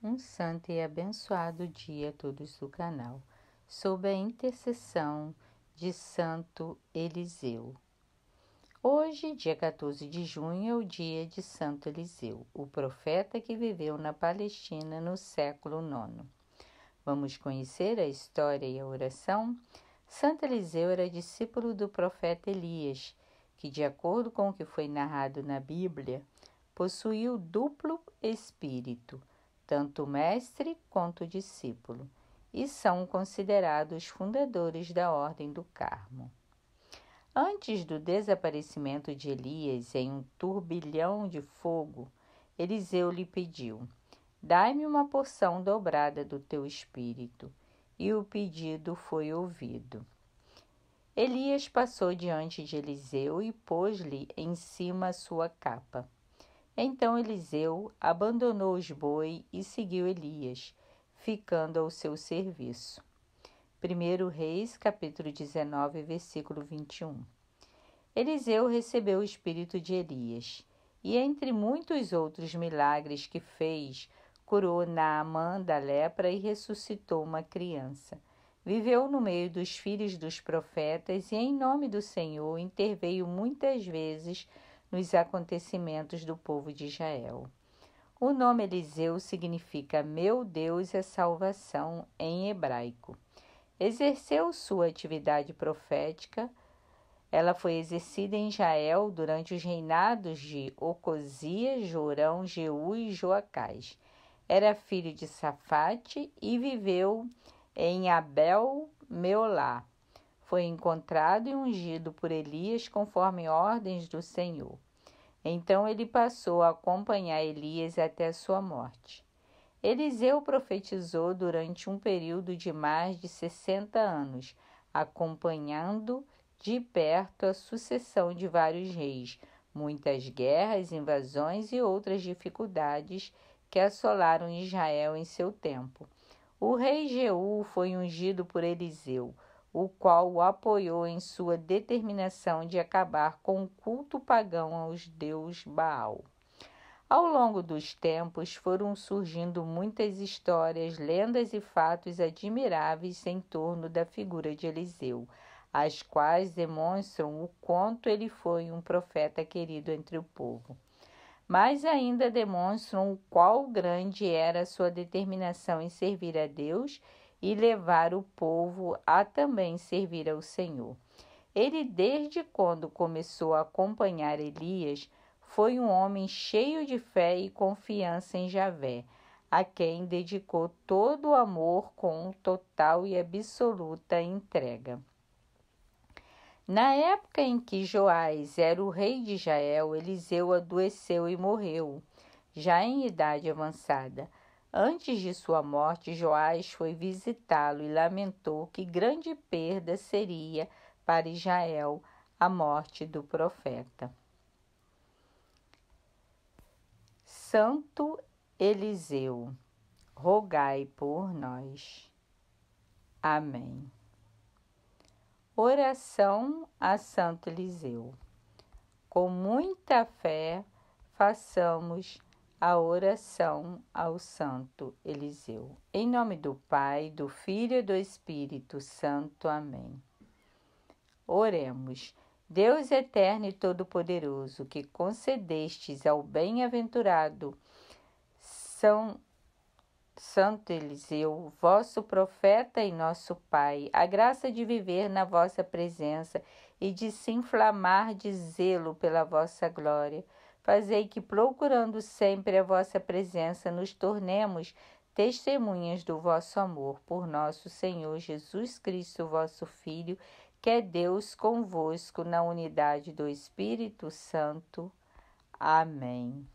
Um santo e abençoado dia a todos do canal, sob a intercessão de Santo Eliseu. Hoje, dia 14 de junho, é o dia de Santo Eliseu, o profeta que viveu na Palestina no século IX. Vamos conhecer a história e a oração? Santo Eliseu era discípulo do profeta Elias, que, de acordo com o que foi narrado na Bíblia, possuiu duplo espírito tanto o mestre quanto o discípulo, e são considerados fundadores da Ordem do Carmo. Antes do desaparecimento de Elias em um turbilhão de fogo, Eliseu lhe pediu: Dai-me uma porção dobrada do teu espírito. E o pedido foi ouvido. Elias passou diante de Eliseu e pôs-lhe em cima a sua capa. Então Eliseu abandonou os bois e seguiu Elias, ficando ao seu serviço. 1 Reis, capítulo 19, versículo 21. Eliseu recebeu o espírito de Elias, e entre muitos outros milagres que fez, curou Naamã da lepra e ressuscitou uma criança. Viveu no meio dos filhos dos profetas e, em nome do Senhor, interveio muitas vezes nos acontecimentos do povo de Israel. O nome Eliseu significa Meu Deus é salvação em hebraico. Exerceu sua atividade profética. Ela foi exercida em Israel durante os reinados de Ocosia, Jorão, Jeú e Joacás. Era filho de Safate e viveu em Abel Meolá, foi encontrado e ungido por Elias conforme ordens do Senhor. Então ele passou a acompanhar Elias até a sua morte. Eliseu profetizou durante um período de mais de 60 anos, acompanhando de perto a sucessão de vários reis, muitas guerras, invasões e outras dificuldades que assolaram Israel em seu tempo. O rei Jeú foi ungido por Eliseu, o qual o apoiou em sua determinação de acabar com o culto pagão aos deus Baal. Ao longo dos tempos foram surgindo muitas histórias, lendas e fatos admiráveis em torno da figura de Eliseu, as quais demonstram o quanto ele foi um profeta querido entre o povo. Mas ainda demonstram o quão grande era sua determinação em servir a Deus e levar o povo a também servir ao Senhor. Ele, desde quando começou a acompanhar Elias, foi um homem cheio de fé e confiança em Javé, a quem dedicou todo o amor com total e absoluta entrega. Na época em que Joás era o rei de Israel, Eliseu adoeceu e morreu, já em idade avançada. Antes de sua morte, Joás foi visitá-lo e lamentou que grande perda seria para Israel a morte do profeta. Santo Eliseu, rogai por nós. Amém. Oração a Santo Eliseu. Com muita fé, façamos a oração ao Santo Eliseu. Em nome do Pai, do Filho e do Espírito Santo. Amém. Oremos. Deus eterno e todo-poderoso, que concedestes ao bem-aventurado São Santo Eliseu, vosso profeta e nosso Pai, a graça de viver na vossa presença e de se inflamar de zelo pela vossa glória Fazei que, procurando sempre a vossa presença, nos tornemos testemunhas do vosso amor por nosso Senhor Jesus Cristo, vosso Filho, que é Deus convosco na unidade do Espírito Santo. Amém.